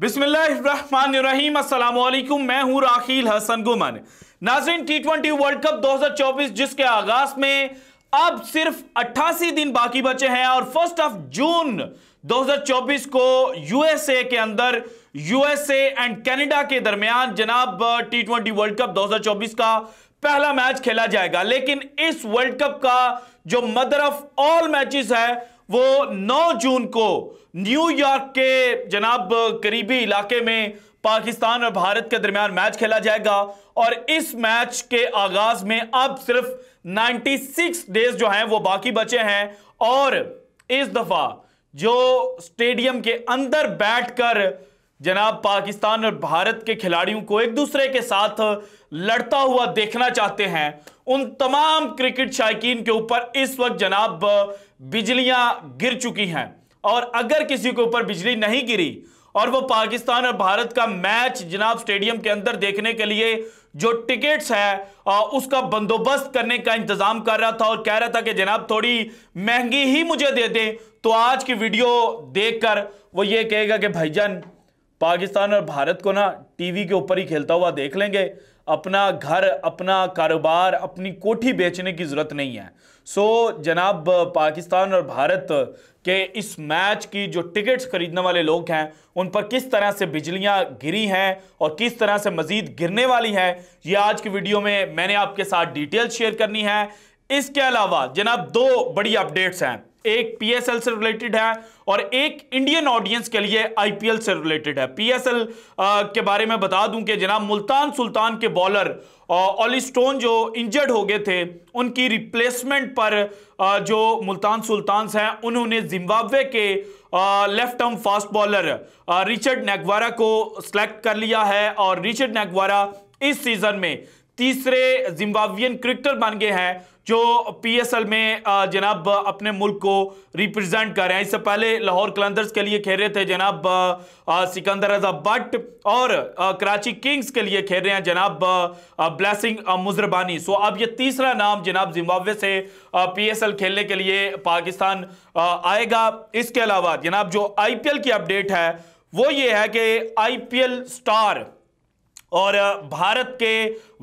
बिस्मिल्लाम असलकुम मैं हूं राखील हसन गुमन नाजरीन टी ट्वेंटी वर्ल्ड कप 2024 जिसके आगाज में अब सिर्फ 88 दिन बाकी बचे हैं और फर्स्ट ऑफ जून 2024 को यूएसए के अंदर यूएसए एंड कनाडा के दरमियान जनाब टी ट्वेंटी वर्ल्ड कप 2024 का पहला मैच खेला जाएगा लेकिन इस वर्ल्ड कप का जो मदर ऑफ ऑल मैचेस है वो 9 जून को न्यूयॉर्क के जनाब करीबी इलाके में पाकिस्तान और भारत के दरमियान मैच खेला जाएगा और इस मैच के आगाज में अब सिर्फ 96 डेज जो हैं वो बाकी बचे हैं और इस दफा जो स्टेडियम के अंदर बैठकर जनाब पाकिस्तान और भारत के खिलाड़ियों को एक दूसरे के साथ लड़ता हुआ देखना चाहते हैं उन तमाम क्रिकेट शायकीन के ऊपर इस वक्त जनाब बिजलियां गिर चुकी हैं और अगर किसी के ऊपर बिजली नहीं गिरी और वो पाकिस्तान और भारत का मैच जनाब स्टेडियम के अंदर देखने के लिए जो टिकट्स है उसका बंदोबस्त करने का इंतजाम कर रहा था और कह रहा था कि जनाब थोड़ी महंगी ही मुझे दे दें तो आज की वीडियो देखकर वो ये कहेगा कि भाईजान पाकिस्तान और भारत को ना टीवी के ऊपर ही खेलता हुआ देख लेंगे अपना घर अपना कारोबार अपनी कोठी बेचने की ज़रूरत नहीं है सो जनाब पाकिस्तान और भारत के इस मैच की जो टिकट्स खरीदने वाले लोग हैं उन पर किस तरह से बिजलियां गिरी हैं और किस तरह से मज़ीद गिरने वाली हैं ये आज की वीडियो में मैंने आपके साथ डिटेल शेयर करनी है इसके अलावा जनाब दो बड़ी अपडेट्स हैं एक पीएसएल से रिलेटेड है और एक इंडियन ऑडियंस के लिए आईपीएल से रिलेटेड है पीएसएल के बारे में बता दूं कि जनाब मुल्तान सुल्तान के बॉलर ऑलिस्टोन जो इंजर्ड हो गए थे उनकी रिप्लेसमेंट पर आ, जो मुल्तान सुल्तान हैं उन्होंने जिम्बाब्वे के left arm fast bowler Richard Ngarava को सिलेक्ट कर लिया है और रिचर्ड नेगवारा इस सीजन में तीसरे जिम्बाब्वियन क्रिकेटर बन गए हैं जो पीएसएल में जनाब अपने मुल्क को रिप्रेजेंट कर रहे हैं इससे पहले लाहौर कलंदर्स के लिए खेल रहे थे जनाब सिकंदर रजा भट्ट और कराची किंग्स के लिए खेल रहे हैं जनाब ब्लैसिंग मुजरबानी सो अब ये तीसरा नाम जनाब जिम्बावे से पीएसएल खेलने के लिए पाकिस्तान आएगा इसके अलावा जनाब जो एल की अपडेट है वो ये है कि एल स्टार और भारत के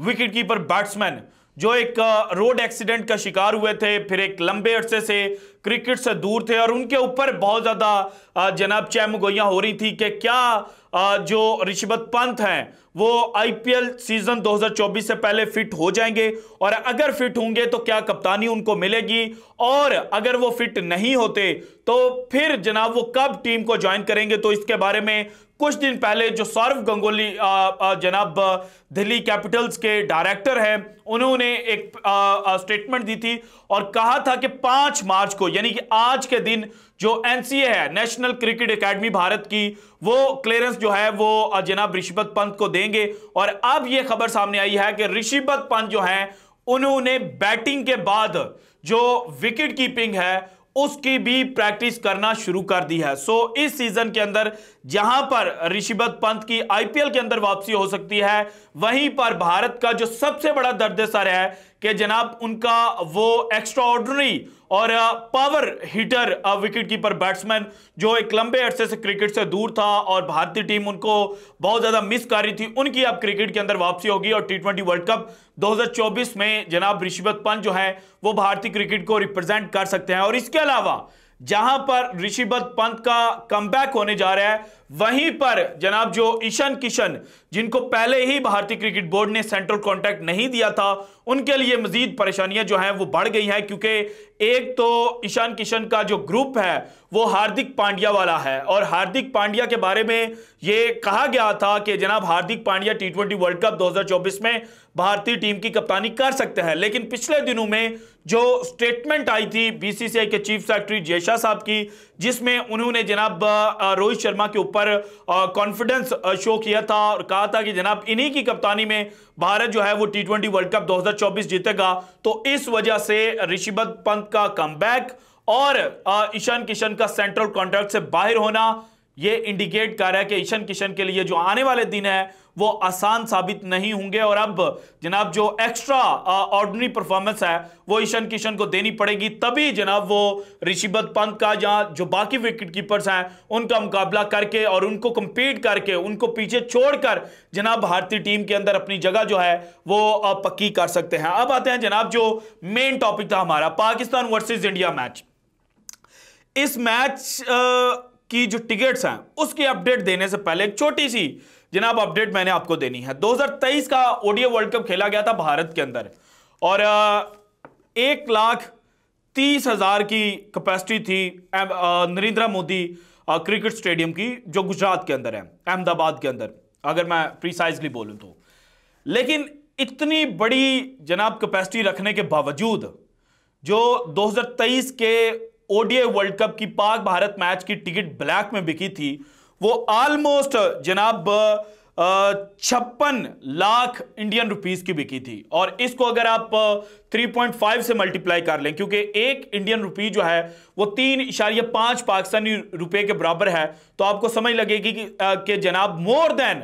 विकेट कीपर बैट्समैन जो एक रोड एक्सीडेंट का शिकार हुए थे फिर एक लंबे अरसे से क्रिकेट से दूर थे और उनके ऊपर बहुत ज़्यादा जनाब चैमगोइयाँ हो रही थी कि क्या जो रिश्वत पंत हैं वो आईपीएल सीज़न 2024 से पहले फिट हो जाएंगे और अगर फिट होंगे तो क्या कप्तानी उनको मिलेगी और अगर वो फिट नहीं होते तो फिर जनाब वो कब टीम को ज्वाइन करेंगे तो इसके बारे में कुछ दिन पहले जो सौरव गंगोली जनाब दिल्ली कैपिटल्स के डायरेक्टर हैं उन्होंने एक स्टेटमेंट दी थी और कहा था कि पांच मार्च को यानी कि आज के दिन जो एनसीए है नेशनल क्रिकेट एकेडमी भारत की वो क्लियरेंस जो है वो जनाब ऋषिपत पंत को देंगे और अब ये खबर सामने आई है कि ऋषिपत पंत जो है उन्होंने बैटिंग के बाद जो विकेट कीपिंग है उसकी भी प्रैक्टिस करना शुरू कर दी है सो इस सीजन के अंदर जहां पर ऋषिभत पंत की आईपीएल के अंदर वापसी हो सकती है वहीं पर भारत का जो सबसे बड़ा दर्द सर है कि जनाब उनका वो एक्स्ट्रा ऑर्डनरी और power hitter wicket keeper batsman जो एक लंबे अरसे से क्रिकेट से दूर था और भारतीय टीम उनको बहुत ज़्यादा मिस कर रही थी उनकी अब क्रिकेट के अंदर वापसी होगी और टी ट्वेंटी वर्ल्ड कप 2024 में जनाब ऋषिपत पंत जो है वो भारतीय क्रिकेट को रिप्रेजेंट कर सकते हैं और इसके अलावा जहां पर ऋषिपत पंत का कम होने जा रहा है वहीं पर जनाब जो ईशन किशन जिनको पहले ही भारतीय क्रिकेट बोर्ड ने सेंट्रल कॉन्टैक्ट नहीं दिया था उनके लिए मजीद परेशानियां जो हैं वो बढ़ गई हैं क्योंकि एक तो ईशान किशन का जो ग्रुप है वो हार्दिक पांड्या वाला है और हार्दिक पांड्या के बारे में ये कहा गया था कि जनाब Hardik Pandya T twenty world cup 2024 में भारतीय टीम की कप्तानी कर सकते हैं लेकिन पिछले दिनों में जो स्टेटमेंट आई थी बीसीसीआई के चीफ सेक्रेटरी जयशाह साहब की जिसमें उन्होंने जनाब रोहित शर्मा के ऊपर ऊपर कॉन्फिडेंस शो किया था और कहा था कि जनाब इन्हीं की कप्तानी में भारत जो है वो टी ट्वेंटी वर्ल्ड कप 2024 जीतेगा तो इस वजह से ऋषिबद पंत का कमबैक और ईशान किशन का सेंट्रल कॉन्ट्रैक्ट से बाहर होना ये इंडिकेट कर रहा है कि ईशन किशन के लिए जो आने वाले दिन है वो आसान साबित नहीं होंगे और अब जनाब जो एक्स्ट्रा ऑर्डनरी परफॉर्मेंस है वो ईशन किशन को देनी पड़ेगी तभी जनाब वो ऋषिबत पंत का या जो बाकी विकेट कीपर्स हैं उनका मुकाबला करके और उनको कंपीट करके उनको पीछे छोड़कर जनाब भारतीय टीम के अंदर अपनी जगह जो है वो पक्की कर सकते हैं अब आते हैं जनाब जो मेन टॉपिक था हमारा पाकिस्तान वर्सेज इंडिया मैच इस मैच की जो टिकट्स हैं उसकी अपडेट देने से पहले एक छोटी सी जनाब अपडेट मैंने आपको देनी है 2023 का ओडिया वर्ल्ड कप खेला गया था भारत के अंदर और एक लाख तीस हजार की कैपेसिटी थी नरेंद्र मोदी क्रिकेट स्टेडियम की जो गुजरात के अंदर है अहमदाबाद के अंदर अगर मैं प्रिसाइजली बोलूं तो लेकिन इतनी बड़ी जनाब कैपेसिटी रखने के बावजूद जो 2023 के ओडीए वर्ल्ड कप की पाक भारत मैच की टिकट ब्लैक में बिकी थी वो ऑलमोस्ट जनाब छप्पन लाख इंडियन रुपीस की बिकी थी और इसको अगर आप 3.5 से मल्टीप्लाई कर लें क्योंकि एक इंडियन रुपी जो है वो तीन इशारिया पांच पाकिस्तानी रुपए के बराबर है तो आपको समझ लगेगी कि, कि जनाब मोर देन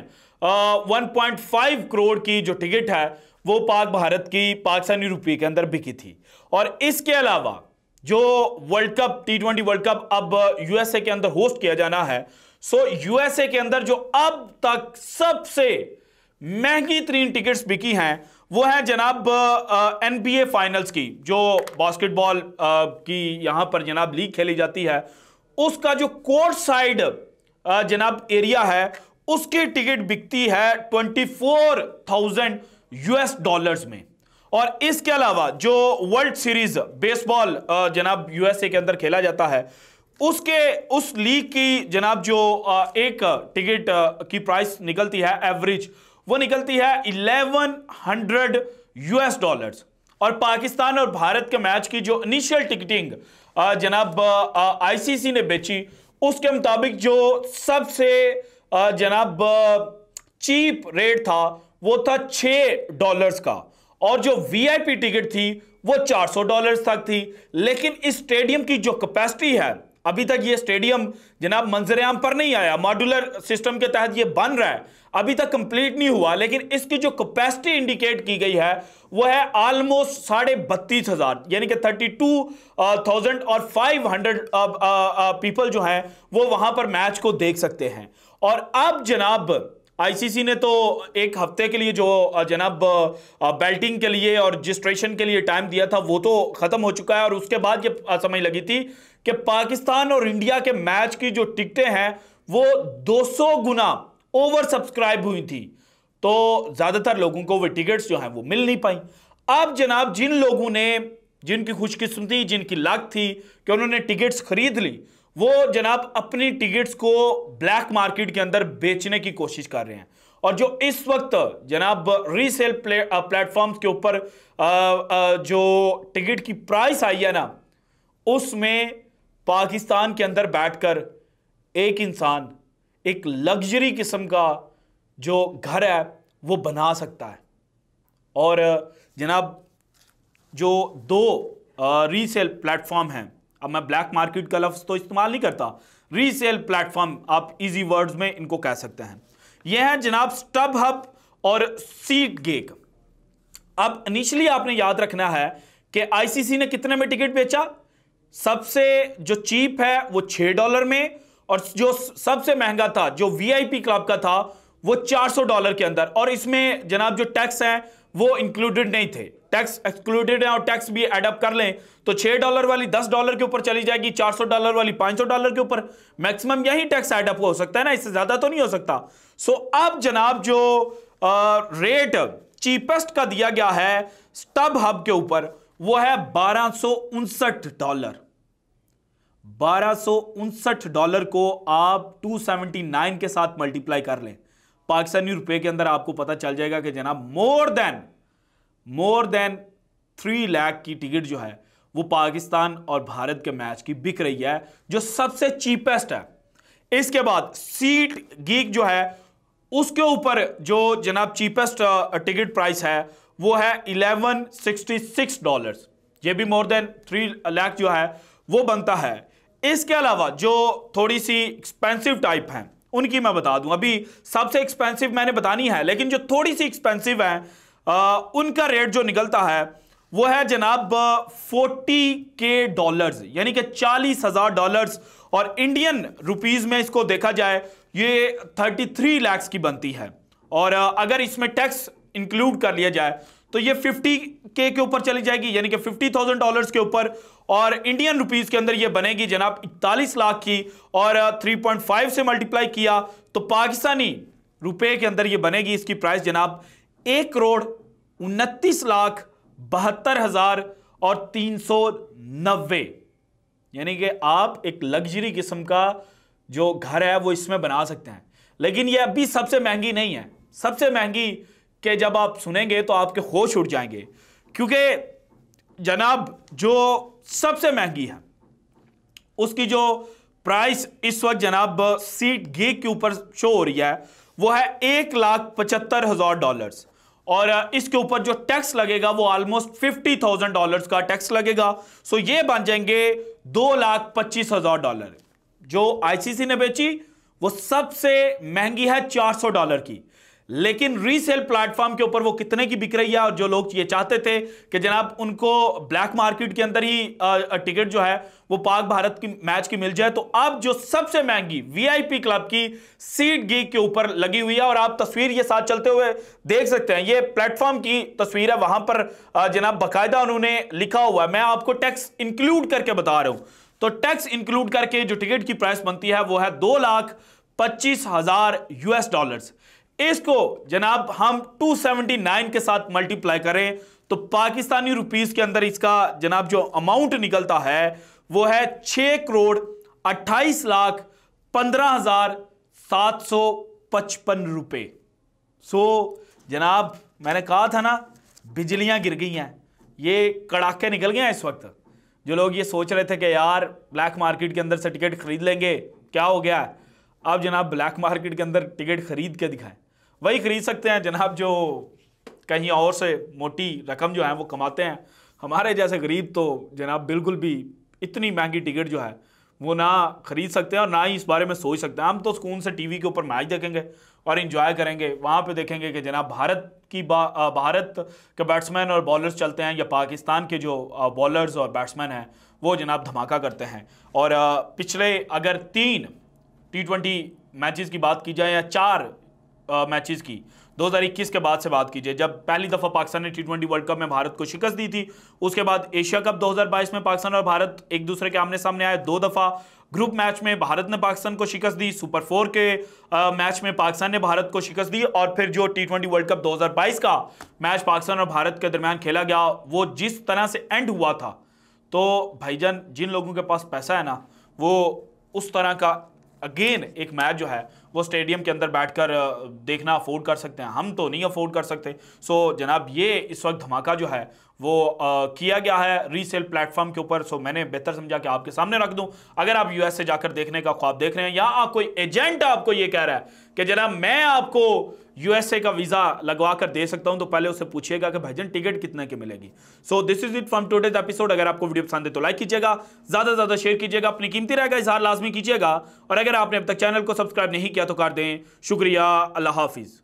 1.5 करोड़ की जो टिकट है वो पाक भारत की पाकिस्तानी रुपये के अंदर बिकी थी और इसके अलावा जो world cup T twenty world cup अब यूएसए uh, के अंदर होस्ट किया जाना है सो यूएसए के अंदर जो अब तक सबसे महंगी तीन टिकट्स बिकी हैं वो है जनाब एनबीए uh, फाइनल्स uh, की जो बास्केटबॉल की यहां पर जनाब लीग खेली जाती है उसका जो कोर्ट साइड जनाब एरिया है उसकी टिकट बिकती है twenty four thousand US dollars में और इसके अलावा जो वर्ल्ड सीरीज बेसबॉल जनाब यूएसए के अंदर खेला जाता है उसके उस लीग की जनाब जो एक टिकट की प्राइस निकलती है एवरेज वो निकलती है 1100 यूएस डॉलर्स और पाकिस्तान और भारत के मैच की जो इनिशियल टिकटिंग जनाब आईसीसी ने बेची उसके मुताबिक जो सबसे जनाब चीप रेट था वो था छः डॉलर्स का और जो वीआईपी टिकट थी वो 400 डॉलर्स तक थी लेकिन इस स्टेडियम की जो कैपेसिटी है अभी तक ये स्टेडियम जनाब मंजरेआम पर नहीं आया मॉड्यूलर सिस्टम के तहत ये बन रहा है अभी तक कंप्लीट नहीं हुआ लेकिन इसकी जो कैपेसिटी इंडिकेट की गई है वो है ऑलमोस्ट साढ़े बत्तीस हजार यानी कि थर्टी टू थाउजेंड और फाइव हंड्रेड पीपल जो हैं वो वहां पर मैच को देख सकते हैं और अब जनाब आईसीसी ने तो एक हफ्ते के लिए जो जनाब बेल्टिंग के लिए और रजिस्ट्रेशन के लिए टाइम दिया था वो तो ख़त्म हो चुका है और उसके बाद ये समय लगी थी कि पाकिस्तान और इंडिया के मैच की जो टिकटें हैं वो 200 गुना ओवर सब्सक्राइब हुई थी तो ज़्यादातर लोगों को वो टिकट्स जो हैं वो मिल नहीं पाई अब जनाब जिन लोगों ने जिनकी खुशकिस्मती जिनकी लक थी कि उन्होंने टिकट्स खरीद ली वो जनाब अपनी टिकट्स को ब्लैक मार्केट के अंदर बेचने की कोशिश कर रहे हैं और जो इस वक्त जनाब रीसेल प्लेटफॉर्म्स के ऊपर जो टिकट की प्राइस आई है ना उसमें पाकिस्तान के अंदर बैठकर एक इंसान एक लग्जरी किस्म का जो घर है वो बना सकता है और जनाब जो दो रीसेल प्लेटफॉर्म हैं अब मैं ब्लैक मार्केट का लफ्ज़ तो इस्तेमाल नहीं करता रीसेल प्लेटफॉर्म आप इजी वर्ड्स में इनको कह सकते हैं यह है जनाब स्टब हब और सीट गेक अब इनिशियली आपने याद रखना है कि आईसीसी ने कितने में टिकट बेचा सबसे जो चीप है वो छह डॉलर में और जो सबसे महंगा था जो वीआईपी क्लब का था वो 400 डॉलर के अंदर और इसमें जनाब जो टैक्स है वो इंक्लूडेड नहीं थे टैक्स एक्सक्लूडेड है और टैक्स भी एडअप कर लें तो छह डॉलर वाली दस डॉलर के ऊपर चली जाएगी चार सौ डॉलर वाली पांच सौ डॉलर के ऊपर मैक्सिमम यही टैक्स एडअप हो सकता है ना इससे ज्यादा तो नहीं हो सकता सो अब जनाब जो आ, रेट चीपेस्ट का दिया गया है स्टब हब के ऊपर वो है बारह डॉलर बारह डॉलर को आप 279 के साथ मल्टीप्लाई कर लें पाकिस्तानी रुपए के अंदर आपको पता चल जाएगा कि जनाब more than more than three lakh की टिकट जो है वो पाकिस्तान और भारत के मैच की बिक रही है जो सबसे चीपेस्ट है इसके बाद सीट गीक जो है उसके ऊपर जो जनाब चीपेस्ट टिकट प्राइस है वो है इलेवन सिक्सटी सिक्स डॉलर्स ये भी मोर देन थ्री लाख जो है वो बनता है इसके अलावा जो थोड़ी सी एक्सपेंसिव टाइप हैं उनकी मैं बता दूं अभी सबसे एक्सपेंसिव मैंने बतानी है लेकिन जो थोड़ी सी एक्सपेंसिव है उनका रेट जो निकलता है वो है जनाब फोर्टी के डॉलर्स यानी कि चालीस हजार डॉलर्स और इंडियन रुपीज में इसको देखा जाए ये थर्टी थ्री लैक्स की बनती है और अगर इसमें टैक्स इंक्लूड कर लिया जाए तो ये 50 के के ऊपर चली जाएगी यानी कि 50,000 डॉलर्स के ऊपर और इंडियन रुपीस के अंदर ये बनेगी जनाब इकतालीस लाख की और 3.5 से मल्टीप्लाई किया तो पाकिस्तानी रुपए के अंदर ये बनेगी इसकी प्राइस जनाब एक करोड़ उनतीस लाख बहत्तर हजार और तीन सौ नब्बे यानी कि आप एक लग्जरी किस्म का जो घर है वो इसमें बना सकते हैं लेकिन ये अभी सबसे महंगी नहीं है सबसे महंगी के जब आप सुनेंगे तो आपके होश उठ जाएंगे क्योंकि जनाब जो सबसे महंगी है उसकी जो प्राइस इस वक्त जनाब सीट गे के ऊपर शो हो रही है वो है एक लाख पचहत्तर हजार डॉलर्स और इसके ऊपर जो टैक्स लगेगा वो ऑलमोस्ट फिफ्टी थाउजेंड डॉलर का टैक्स लगेगा सो ये बन जाएंगे दो लाख पच्चीस हजार डॉलर जो आईसीसी ने बेची वो सबसे महंगी है चार सौ डॉलर की लेकिन रीसेल प्लेटफॉर्म के ऊपर वो कितने की बिक रही है और जो लोग ये चाहते थे कि जनाब उनको ब्लैक मार्केट के अंदर ही टिकट जो है वो पाक भारत की मैच की मिल जाए तो अब जो सबसे महंगी वीआईपी क्लब की सीट गी के ऊपर लगी हुई है और आप तस्वीर ये साथ चलते हुए देख सकते हैं ये प्लेटफॉर्म की तस्वीर है वहां पर जनाब बाकायदा उन्होंने लिखा हुआ है मैं आपको टैक्स इंक्लूड करके बता रहा हूं तो टैक्स इंक्लूड करके जो टिकट की प्राइस बनती है वो है दो लाख पच्चीस हजार यूएस डॉलर्स इसको जनाब हम 279 के साथ मल्टीप्लाई करें तो पाकिस्तानी रुपीस के अंदर इसका जनाब जो अमाउंट निकलता है वो है छ करोड़ अट्ठाईस लाख पंद्रह हजार सात सौ पचपन रुपए सो जनाब मैंने कहा था ना बिजलियां गिर गई हैं ये कड़ाके निकल गए हैं इस वक्त जो लोग ये सोच रहे थे कि यार ब्लैक मार्केट के अंदर से टिकट खरीद लेंगे क्या हो गया अब जनाब ब्लैक मार्केट के अंदर टिकट खरीद के दिखाएं वही खरीद सकते हैं जनाब जो कहीं और से मोटी रकम जो है वो कमाते हैं हमारे जैसे गरीब तो जनाब बिल्कुल भी इतनी महंगी टिकट जो है वो ना खरीद सकते हैं और ना ही इस बारे में सोच सकते हैं हम तो सुकून से टीवी के ऊपर मैच देखेंगे और इन्जॉय करेंगे वहाँ पे देखेंगे कि जनाब भारत की बा, भारत के बैट्समैन और बॉलर्स चलते हैं या पाकिस्तान के जो बॉलर्स और बैट्समैन हैं वो जनाब धमाका करते हैं और पिछले अगर तीन टी ट्वेंटी मैचेस की बात की जाए या चार मैचेस की 2021 के बाद से बात कीजिए जब पहली दफ़ा पाकिस्तान ने टी ट्वेंटी वर्ल्ड कप में भारत को शिकस्त दी थी उसके बाद एशिया कप 2022 में पाकिस्तान और भारत एक दूसरे के आमने सामने आए दो दफ़ा ग्रुप मैच में भारत ने पाकिस्तान को शिकस्त दी सुपर फोर के आ, मैच में पाकिस्तान ने भारत को शिकस्त दी और फिर जो टी ट्वेंटी वर्ल्ड कप दो का मैच पाकिस्तान और भारत के दरमियान खेला गया वो जिस तरह से एंड हुआ था तो भाईजान जिन लोगों के पास पैसा है ना वो उस तरह का अगेन एक मैच जो है वो स्टेडियम के अंदर बैठकर देखना अफोर्ड कर सकते हैं हम तो नहीं अफोर्ड कर सकते सो जनाब ये इस वक्त धमाका जो है वो आ, किया गया है रीसेल प्लेटफॉर्म के ऊपर सो मैंने बेहतर समझा कि आपके सामने रख दूं अगर आप यूएस से जाकर देखने का ख्वाब देख रहे हैं या आप कोई एजेंट आपको ये कह रहा है कि जनाब मैं आपको यूएसए का वीज़ा लगवा कर दे सकता हूं तो पहले उससे पूछिएगा कि भाईजन टिकट कितने की मिलेगी so this is it from today's episode अगर आपको वीडियो पसंद है तो लाइक कीजिएगा ज़्यादा से ज़्यादा शेयर कीजिएगा अपनी कीमती रहेगा इजहार लाजमी कीजिएगा और अगर आपने अब तक चैनल को सब्सक्राइब नहीं किया तो कर दें शुक्रिया अल्लाह हाफिज़